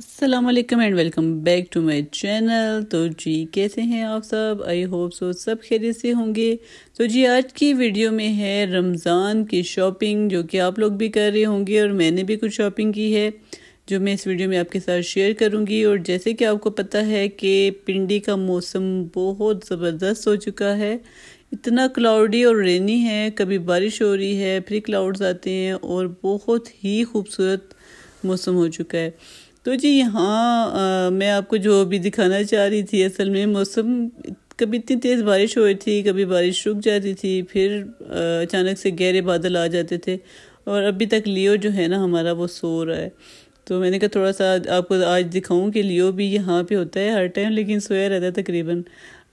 Aslam and welcome back to my channel तो जी कैसे हैं आप सब आई होप सो सब खैरियत से होंगे तो जी आज की वीडियो में है रमज़ान की शॉपिंग जो कि आप लोग भी कर रहे होंगे और मैंने भी कुछ शॉपिंग की है जो मैं इस वीडियो में आपके साथ शेयर करूंगी और जैसे कि आपको पता है कि पिंडी का मौसम बहुत ज़बरदस्त हो चुका है इतना क्लाउडी और रेनी है कभी बारिश हो रही है फिर क्लाउड्स आते हैं और बहुत ही खूबसूरत मौसम हो चुका है तो जी यहाँ मैं आपको जो अभी दिखाना चाह रही थी असल में मौसम कभी इतनी तेज़ बारिश हो रही थी कभी बारिश रुक जाती थी फिर अचानक से गहरे बादल आ जाते थे और अभी तक लियो जो है ना हमारा वो सो रहा है तो मैंने कहा थोड़ा सा आपको आज दिखाऊं कि लियो भी यहाँ पे होता है हर टाइम लेकिन सोया रहता है तकरीबन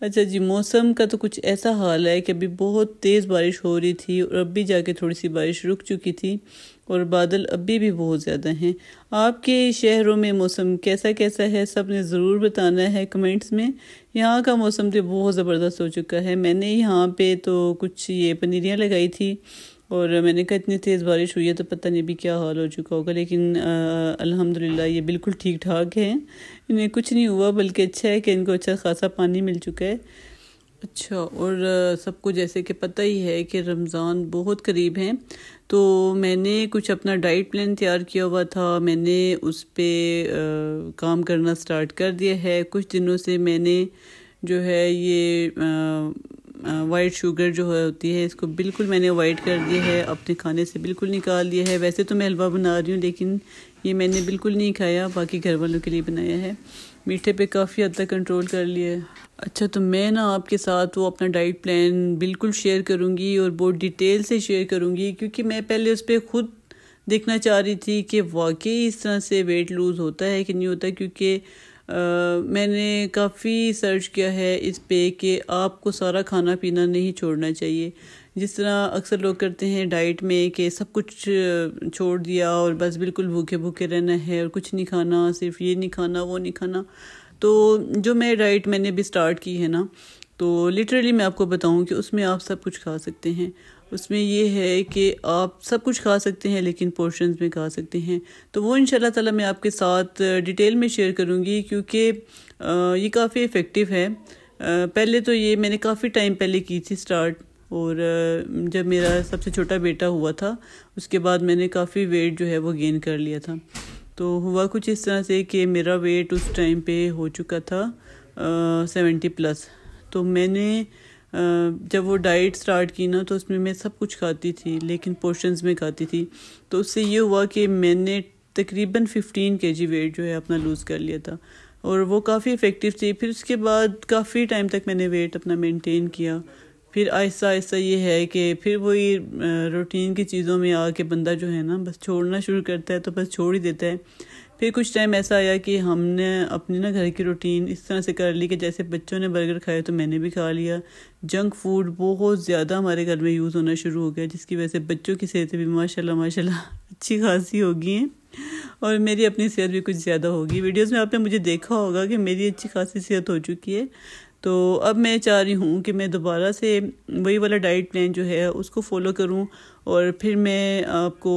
अच्छा जी मौसम का तो कुछ ऐसा हाल है कि अभी बहुत तेज़ बारिश हो रही थी और अभी जाके थोड़ी सी बारिश रुक चुकी थी और बादल अभी भी बहुत ज़्यादा हैं आपके शहरों में मौसम कैसा कैसा है सब ने ज़रूर बताना है कमेंट्स में यहाँ का मौसम तो बहुत ज़बरदस्त हो चुका है मैंने यहाँ पे तो कुछ ये पनीरियाँ लगाई थी और मैंने कहा इतनी तेज़ बारिश हुई है तो पता नहीं भी क्या हाल हो चुका होगा लेकिन अल्हम्दुलिल्लाह ये बिल्कुल ठीक ठाक है इन्हें कुछ नहीं हुआ बल्कि अच्छा है कि इनको अच्छा खासा पानी मिल चुका है अच्छा और सबको जैसे कि पता ही है कि रमज़ान बहुत करीब है तो मैंने कुछ अपना डाइट प्लान तैयार किया हुआ था मैंने उस पर काम करना स्टार्ट कर दिया है कुछ दिनों से मैंने जो है ये वाइट शुगर जो है होती है इसको बिल्कुल मैंने अवॉइड कर दिया है अपने खाने से बिल्कुल निकाल दिया है वैसे तो मैं हलवा बना रही हूँ लेकिन ये मैंने बिल्कुल नहीं खाया बाकी घर वालों के लिए बनाया है मीठे पे काफ़ी हद तक कंट्रोल कर लिया है अच्छा तो मैं ना आपके साथ वो अपना डाइट प्लान बिल्कुल शेयर करूँगी और बहुत डिटेल से शेयर करूँगी क्योंकि मैं पहले उस पर खुद देखना चाह रही थी कि वाकई इस तरह से वेट लूज़ होता है कि नहीं होता क्योंकि मैंने काफ़ी सर्च किया है इस पे कि आपको सारा खाना पीना नहीं छोड़ना चाहिए जिस तरह अक्सर लोग करते हैं डाइट में कि सब कुछ छोड़ दिया और बस बिल्कुल भूखे भूखे रहना है और कुछ नहीं खाना सिर्फ ये नहीं खाना वो नहीं खाना तो जो मैं डाइट मैंने भी स्टार्ट की है ना तो लिटरली मैं आपको बताऊं कि उसमें आप सब कुछ खा सकते हैं उसमें ये है कि आप सब कुछ खा सकते हैं लेकिन पोर्शन में खा सकते हैं तो वो इन ताला मैं आपके साथ डिटेल में शेयर करूँगी क्योंकि ये काफ़ी इफ़ेक्टिव है पहले तो ये मैंने काफ़ी टाइम पहले की थी स्टार्ट और जब मेरा सबसे छोटा बेटा हुआ था उसके बाद मैंने काफ़ी वेट जो है वो गेन कर लिया था तो हुआ कुछ इस तरह से कि मेरा वेट उस टाइम पे हो चुका था सेवेंटी प्लस तो मैंने जब वो डाइट स्टार्ट की ना तो उसमें मैं सब कुछ खाती थी लेकिन पोर्शंस में खाती थी तो उससे ये हुआ कि मैंने तकरीबन फिफ्टीन के जी वेट जो है अपना लूज़ कर लिया था और वो काफ़ी इफ़ेक्टिव थी फिर उसके बाद काफ़ी टाइम तक मैंने वेट अपना मेनटेन किया फिर आहिस्ता आहिस्ता ये है कि फिर वही रूटीन की चीज़ों में आके बंदा जो है ना बस छोड़ना शुरू करता है तो बस छोड़ ही देता है फिर कुछ टाइम ऐसा आया कि हमने अपनी ना घर की रूटीन इस तरह से कर ली कि जैसे बच्चों ने बर्गर खाया तो मैंने भी खा लिया जंक फूड बहुत ज़्यादा हमारे घर में यूज़ होना शुरू हो गया जिसकी वजह से बच्चों की सेहत भी माशाल्लाह माशाल्लाह अच्छी खासी होगी हैं और मेरी अपनी सेहत भी कुछ ज़्यादा होगी वीडियोस में आपने मुझे देखा होगा कि मेरी अच्छी खासी सेहत हो चुकी है तो अब मैं चाह रही हूँ कि मैं दोबारा से वही वाला डाइट प्लान जो है उसको फॉलो करूँ और फिर मैं आपको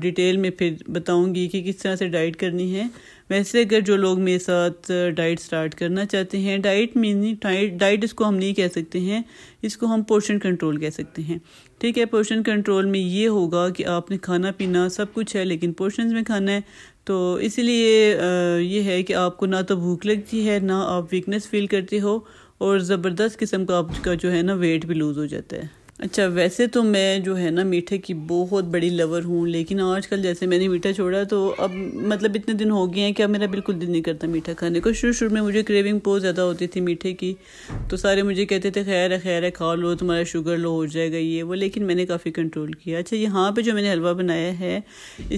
डिटेल में फिर बताऊँगी कि किस तरह से डाइट करनी है वैसे अगर जो लोग मेरे साथ डाइट स्टार्ट करना चाहते हैं डाइट मीनिंग डाइट डाइट इसको हम नहीं कह सकते हैं इसको हम पोर्शन कंट्रोल कह सकते हैं ठीक है पोर्शन कंट्रोल में ये होगा कि आपने खाना पीना सब कुछ है लेकिन पोर्शन में खाना है तो इसीलिए ये है कि आपको ना तो भूख लगती है ना आप वीकनेस फील करते हो और ज़बरदस्त किस्म का आपका जो है ना वेट भी लूज़ हो जाता है अच्छा वैसे तो मैं जो है ना मीठे की बहुत बड़ी लवर हूँ लेकिन आजकल जैसे मैंने मीठा छोड़ा तो अब मतलब इतने दिन हो गए हैं कि अब मेरा बिल्कुल दिल नहीं करता मीठा खाने को शुरू शुरू में मुझे क्रेविंग बहुत ज़्यादा होती थी मीठे की तो सारे मुझे कहते थे खैर है खैर है खा लो तुम्हारा शुगर लो हो जाएगा ये वो लेकिन मैंने काफ़ी कंट्रोल किया अच्छा यहाँ पर जो मैंने हलवा बनाया है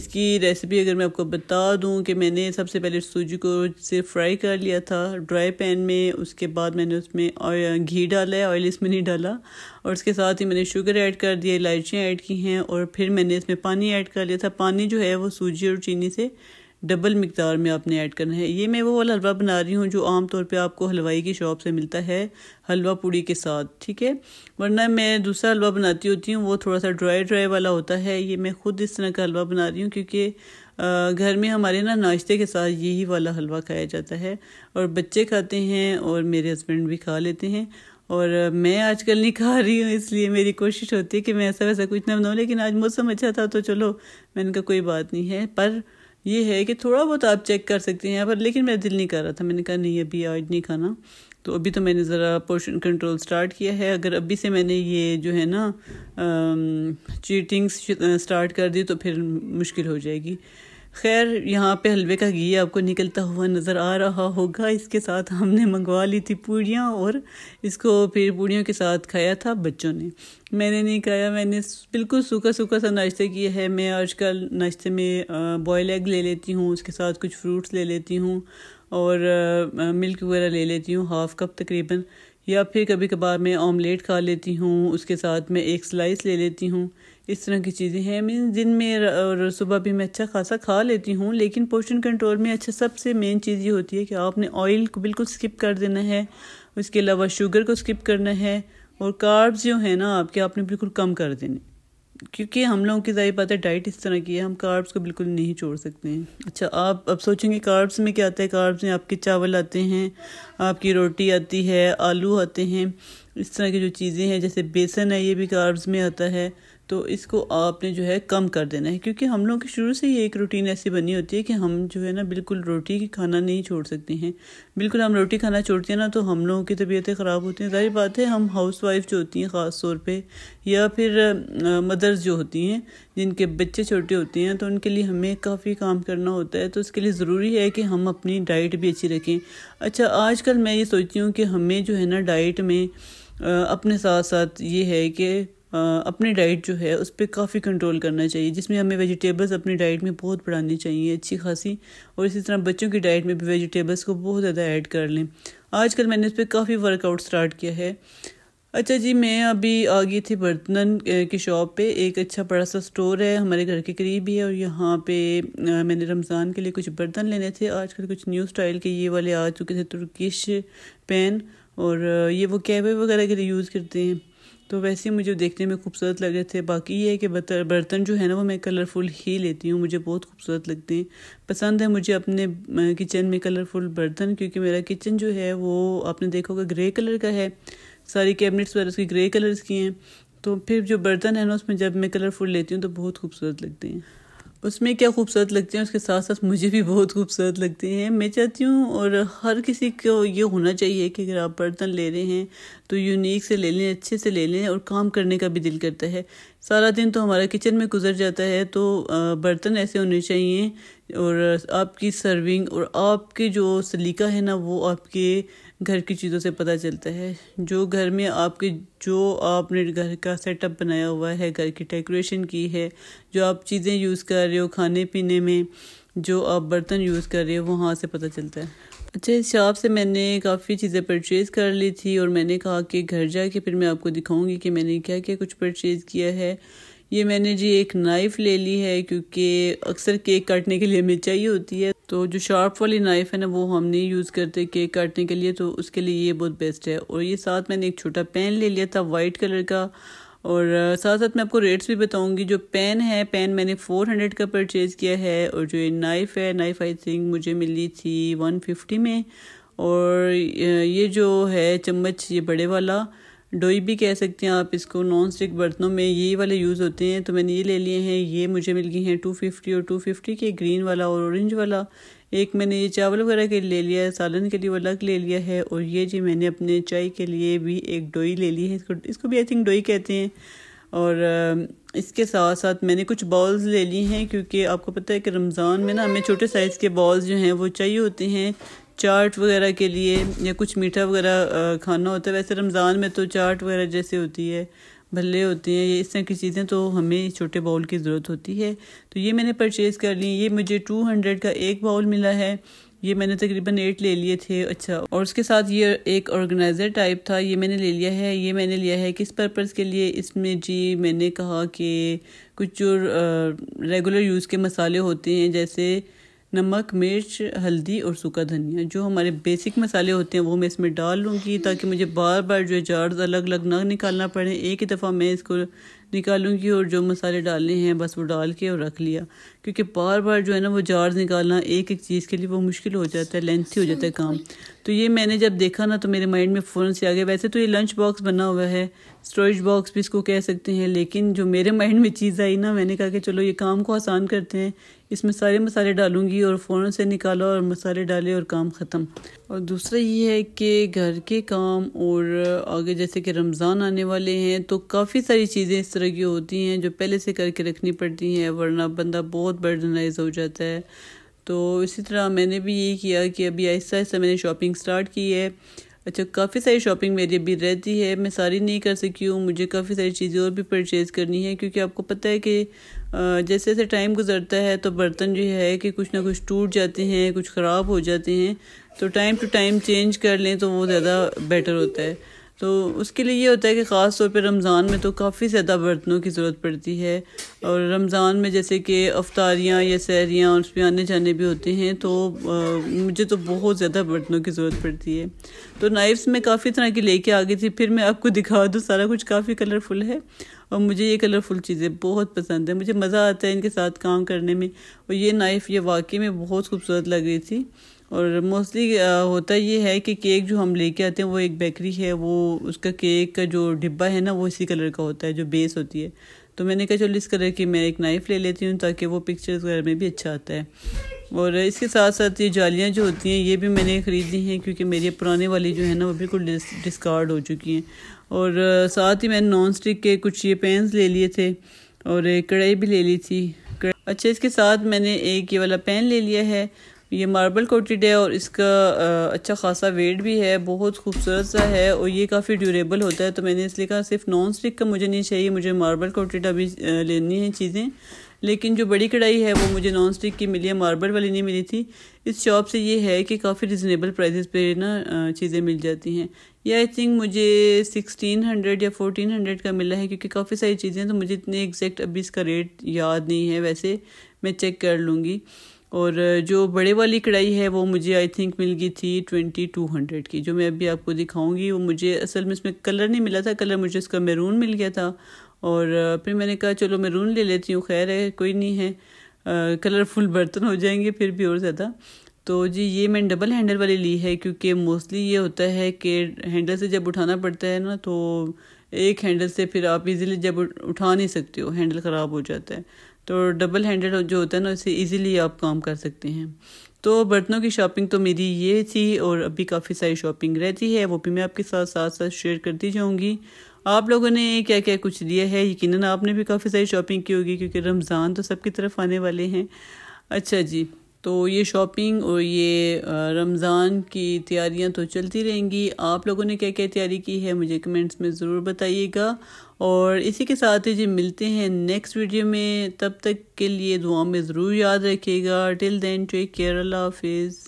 इसकी रेसिपी अगर मैं आपको बता दूँ कि मैंने सबसे पहले सूजी को सिर्फ फ्राई कर लिया था ड्राई पैन में उसके बाद मैंने उसमें घी डाला है ऑयल इसमें नहीं डाला और उसके साथ ही मैंने शुगर ऐड कर दिया इलायचियाँ ऐड की हैं और फिर मैंने इसमें पानी ऐड कर लिया था पानी जो है वो सूजी और चीनी से डबल मकदार में आपने ऐड करना है ये मैं वो वाला हलवा बना रही हूँ जो आम तौर पे आपको हलवाई की शॉप से मिलता है हलवा पूड़ी के साथ ठीक है वरना मैं दूसरा हलवा बनाती होती हूँ वो थोड़ा सा ड्राई ड्राई वाला होता है ये मैं खुद इस तरह का हलवा बना रही हूँ क्योंकि घर में हमारे ना नाश्ते के साथ यही वाला हलवा खाया जाता है और बच्चे खाते हैं और मेरे हस्बैंड भी खा लेते हैं और मैं आजकल नहीं खा रही हूँ इसलिए मेरी कोशिश होती है कि मैं ऐसा वैसा कुछ ना बनाऊँ लेकिन आज मौसम अच्छा था तो चलो मैंने कहा कोई बात नहीं है पर यह है कि थोड़ा बहुत आप चेक कर सकते हैं पर लेकिन मेरा दिल नहीं कर रहा था मैंने कहा नहीं अभी आज नहीं खाना तो अभी तो मैंने ज़रा पोर्शन कंट्रोल स्टार्ट किया है अगर अभी से मैंने ये जो है ना चीटिंग्स स्टार्ट कर दी तो फिर मुश्किल हो जाएगी खैर यहाँ पे हलवे का घी आपको निकलता हुआ नज़र आ रहा होगा इसके साथ हमने मंगवा ली थी पूड़ियाँ और इसको फिर पूड़ियों के साथ खाया था बच्चों ने मैंने नहीं खाया मैंने बिल्कुल सूखा सूखा सा नाश्ता किया है मैं आजकल नाश्ते में बॉयल एग ले लेती हूँ उसके साथ कुछ फ्रूट्स ले लेती हूँ और मिल्क वगैरह ले लेती हूँ हाफ़ कप तकरीबन या फिर कभी कभार मैं ऑमलेट खा लेती हूँ उसके साथ मैं एक स्लाइस ले लेती हूँ इस तरह की चीज़ें हैं मीन दिन में और सुबह भी मैं अच्छा खासा खा लेती हूँ लेकिन पोर्शन कंट्रोल में अच्छा सबसे मेन चीज़ ये होती है कि आपने ऑयल को बिल्कुल स्किप कर देना है उसके अलावा शुगर को स्किप करना है और कार्ब्स जो है ना आपके आपने बिल्कुल कम कर देने क्योंकि हम लोगों की जाहिर बात है डाइट इस तरह की है हम कार्ब्स को बिल्कुल नहीं छोड़ सकते हैं अच्छा आप अब सोचेंगे कार्ब्स में क्या आता है कार्ब्स में आपके चावल आते हैं आपकी रोटी आती है आलू आते हैं इस तरह की जो चीज़ें हैं जैसे बेसन है ये भी कार्ब्स में आता है तो इसको आपने जो है कम कर देना है क्योंकि हम लोग की शुरू से ही एक रूटीन ऐसी बनी होती है कि हम जो है ना बिल्कुल रोटी की खाना नहीं छोड़ सकते हैं बिल्कुल हम रोटी खाना छोड़ते हैं ना तो हम लोगों की तबीयतें ख़राब होती हैं जाहिर बात है हम हाउस वाइफ जो होती हैं ख़ास तौर पर या फिर मदर्स जो होती हैं जिनके बच्चे छोटे होते हैं तो उनके लिए हमें काफ़ी काम करना होता है तो उसके लिए ज़रूरी है कि हम अपनी डाइट भी अच्छी रखें अच्छा आज मैं ये सोचती हूँ कि हमें जो है ना डाइट में अपने साथ साथ ये है कि अपनी डाइट जो है उस पर काफ़ी कंट्रोल करना चाहिए जिसमें हमें वेजिटेबल्स अपनी डाइट में बहुत बढ़ानी चाहिए अच्छी खासी और इसी तरह बच्चों की डाइट में भी वेजिटेबल्स को बहुत ज़्यादा ऐड कर लें आजकल मैंने उस पर काफ़ी वर्कआउट स्टार्ट किया है अच्छा जी मैं अभी आ गई थी बर्तन की शॉप पे एक अच्छा बड़ा सा स्टोर है हमारे घर के करीब ही है और यहाँ पे मैंने रमज़ान के लिए कुछ बर्तन लेने थे आजकल कुछ न्यू स्टाइल के ये वाले आ चुके थे तुर्किश पेन और ये वो कैबे वगैरह के लिए यूज़ करते हैं तो वैसे मुझे देखने में खूबसूरत लग रहे थे बाकी ये है कि बर्तन जो है ना वो मैं कलरफुल ही लेती हूँ मुझे बहुत खूबसूरत लगते हैं पसंद है मुझे अपने किचन में कलरफुल बर्तन क्योंकि मेरा किचन जो है वो आपने देखा होगा ग्रे कलर का है सारी कैबिनेट्स वगैरह उसकी ग्रे कलर्स की हैं तो फिर जो बर्तन है ना उसमें जब मैं कलरफुल लेती हूँ तो बहुत खूबसूरत लगते हैं उसमें क्या खूबसूरत लगते हैं उसके साथ साथ मुझे भी बहुत खूबसूरत लगते हैं मैं चाहती हूँ और हर किसी को ये होना चाहिए कि अगर आप बर्तन ले रहे हैं तो यूनिक से ले लें अच्छे से ले लें और काम करने का भी दिल करता है सारा दिन तो हमारा किचन में गुजर जाता है तो बर्तन ऐसे होने चाहिए और आपकी सर्विंग और आपके जो सलीका है ना वो आपके घर की चीज़ों से पता चलता है जो घर में आपके जो आपने घर का सेटअप बनाया हुआ है घर की डेकोरेशन की है जो आप चीज़ें यूज़ कर रहे हो खाने पीने में जो आप बर्तन यूज़ कर रहे हो वहाँ से पता चलता है अच्छा इस शॉप से मैंने काफ़ी चीज़ें परचेज़ कर ली थी और मैंने कहा कि घर जा के फिर मैं आपको दिखाऊंगी कि मैंने क्या क्या कुछ परचेज़ किया है ये मैंने जी एक नाइफ़ ले ली है क्योंकि अक्सर केक काटने के लिए हमें चाहिए होती है तो जो शार्प वाली नाइफ़ है ना वो हम नहीं यूज़ करते केक काटने के लिए तो उसके लिए ये बहुत बेस्ट है और ये साथ मैंने एक छोटा पेन ले लिया था वाइट कलर का और साथ साथ मैं आपको रेट्स भी बताऊंगी जो पेन है पेन मैंने 400 का परचेज़ किया है और जो ये नाइफ़ है नाइफ़ आई थिंक मुझे मिली थी 150 में और ये जो है चम्मच ये बड़े वाला डोई भी कह सकते हैं आप इसको नॉन स्टिक बर्तनों में ये वाले यूज़ होते हैं तो मैंने ये ले लिए हैं ये मुझे मिल गई हैं टू फिफ्टी और टू फिफ्टी के ग्रीन वाला और ऑरेंज वाला एक मैंने ये चावल वगैरह के ले लिया है सालन के लिए वो अलग ले लिया है और ये जी मैंने अपने चाय के लिए भी एक डोई ले ली है इसको इसको भी आई थिंक डोई कहते हैं और इसके साथ साथ मैंने कुछ बॉल्स ले ली हैं क्योंकि आपको पता है कि रमज़ान में ना हमें छोटे साइज़ के बॉल्स जो हैं वो चाहिए होते हैं चाट वगैरह के लिए या कुछ मीठा वगैरह खाना होता है वैसे रमज़ान में तो चाट वगैरह जैसे होती है भल्ले होते हैं ये इस तरह की चीज़ें तो हमें छोटे बाउल की ज़रूरत होती है तो ये मैंने परचेज़ कर ली ये मुझे टू हंड्रेड का एक बाउल मिला है ये मैंने तकरीबन एट ले लिए थे अच्छा और उसके साथ ये एक ऑर्गेनाइज़र टाइप था ये मैंने ले लिया है ये मैंने लिया है किस पर्पज़ के लिए इसमें जी मैंने कहा कि कुछ जो रेगुलर यूज़ के मसाले होते हैं जैसे नमक मिर्च हल्दी और सूखा धनिया जो हमारे बेसिक मसाले होते हैं वो मैं इसमें डाल लूँगी ताकि मुझे बार बार जो है जार्स अलग अलग ना निकालना पड़े एक ही दफ़ा मैं इसको निकालूंगी और जो मसाले डालने हैं बस वो डाल के और रख लिया क्योंकि बार बार जो है ना वो जार्स निकालना एक एक चीज़ के लिए वो मुश्किल हो जाता है लेंथी हो जाता है काम तो ये मैंने जब देखा ना तो मेरे माइंड में फ़ौरन से आ गया वैसे तो ये लंच बॉक्स बना हुआ है स्टोरेज बॉक्स भी इसको कह सकते हैं लेकिन जो मेरे माइंड में चीज़ आई ना मैंने कहा कि चलो ये काम को आसान करते हैं इसमें सारे मसाले डालूंगी और फ़ौरन से निकाला और मसाले डाले और काम ख़त्म और दूसरा ये है कि घर के काम और आगे जैसे कि रमज़ान आने वाले हैं तो काफ़ी सारी चीज़ें इस तरह की होती हैं जो पहले से करके रखनी पड़ती हैं वरना बंदा बहुत बर्डनाइज हो जाता है तो इसी तरह मैंने भी यही किया कि अभी आहिस्ता आहिस्ता मैंने शॉपिंग स्टार्ट की है अच्छा काफ़ी सारी शॉपिंग मेरी अभी रहती है मैं सारी नहीं कर सकी हूँ मुझे काफ़ी सारी चीज़ें और भी परचेज़ करनी है क्योंकि आपको पता है कि जैसे जैसे टाइम गुजरता है तो बर्तन जो है कि कुछ ना कुछ टूट जाते हैं कुछ ख़राब हो जाते हैं तो टाइम टू टाइम चेंज कर लें तो वो ज़्यादा बेटर होता है तो उसके लिए ये होता है कि ख़ास तौर पर रमज़ान में तो काफ़ी ज़्यादा बर्तनों की ज़रूरत पड़ती है और रमज़ान में जैसे कि अफ्तारियाँ या सैरियाँ और उसमें आने जाने भी होते हैं तो आ, मुझे तो बहुत ज़्यादा बर्तनों की ज़रूरत पड़ती है तो नाइफ्स में काफ़ी तरह की लेके आ गई थी फिर मैं आपको दिखा दूँ सारा कुछ काफ़ी कलरफुल है और मुझे ये कलरफुल चीज़ें बहुत पसंद है मुझे मज़ा आता है इनके साथ काम करने में और ये नाइफ़ ये वाकई में बहुत खूबसूरत लग रही थी और मोस्टली होता ये है कि केक जो हम लेके आते हैं वो एक बेकरी है वो उसका केक का जो डिब्बा है ना वो इसी कलर का होता है जो बेस होती है तो मैंने कहा चलो इस कलर की मैं एक नाइफ़ ले लेती हूँ ताकि वो पिक्चर्स वगैरह में भी अच्छा आता है और इसके साथ साथ ये जालियाँ जो होती हैं ये भी मैंने ख़रीदी हैं क्योंकि मेरी पुराने वाली जो है ना वो बिल्कुल डिस्कार्ड हो चुकी हैं और साथ ही मैंने नॉन स्टिक के कुछ ये पेंस ले लिए थे और एक कढ़ाई भी ले ली थी अच्छा इसके साथ मैंने एक ये वाला पेन ले लिया है ये मार्बल कोटेड है और इसका अच्छा खासा वेट भी है बहुत खूबसूरत सा है और ये काफ़ी ड्यूरेबल होता है तो मैंने इसलिए कहा सिर्फ नॉन स्टिक का मुझे नहीं चाहिए मुझे मार्बल कोटेड अभी लेनी है चीज़ें लेकिन जो बड़ी कढ़ाई है वो मुझे नॉन स्टिक की मिली है मार्बल वाली नहीं मिली थी इस शॉप से ये है कि काफ़ी रिजनेबल प्राइजेस पे ना चीज़ें मिल जाती हैं या आई थिंक मुझे सिक्सटीन हंड्रेड या फोटीन हंड्रेड का मिला है क्योंकि काफ़ी सारी चीज़ें हैं तो मुझे इतने एग्जैक्ट अभी इसका रेट याद नहीं है वैसे मैं चेक कर लूँगी और जो बड़े वाली कढ़ाई है वो मुझे आई थिंक मिल गई थी ट्वेंटी टू हंड्रेड की जो मैं अभी आपको दिखाऊंगी वो मुझे असल में इसमें कलर नहीं मिला था कलर मुझे इसका मैरून मिल गया था और फिर मैंने कहा चलो मैं रून ले लेती हूँ खैर है कोई नहीं है कलरफुल बर्तन हो जाएंगे फिर भी और ज़्यादा तो जी ये मैंने डबल हैंडल वाली ली है क्योंकि मोस्टली ये होता है कि हैंडल से जब उठाना पड़ता है ना तो एक हैंडल से फिर आप इजीली जब उठा नहीं सकते हो हैंडल ख़राब हो जाता है तो डबल हैंडल जो होता है ना उसे इजीली आप काम कर सकते हैं तो बर्तनों की शॉपिंग तो मेरी ये थी और अभी काफ़ी सारी शॉपिंग रहती है वो भी मैं आपके साथ साथ साथ शेयर करती जाऊँगी आप लोगों ने क्या क्या कुछ दिया है यकीनन आपने भी काफ़ी सारी शॉपिंग की होगी क्योंकि रमज़ान तो सबकी तरफ आने वाले हैं अच्छा जी तो ये शॉपिंग और ये रमज़ान की तैयारियां तो चलती रहेंगी आप लोगों ने क्या क्या तैयारी की है मुझे कमेंट्स में ज़रूर बताइएगा और इसी के साथ ही जी मिलते हैं नेक्स्ट वीडियो में तब तक के लिए दुआ में ज़रूर याद रखिएगा till then take care Allah हाफिज़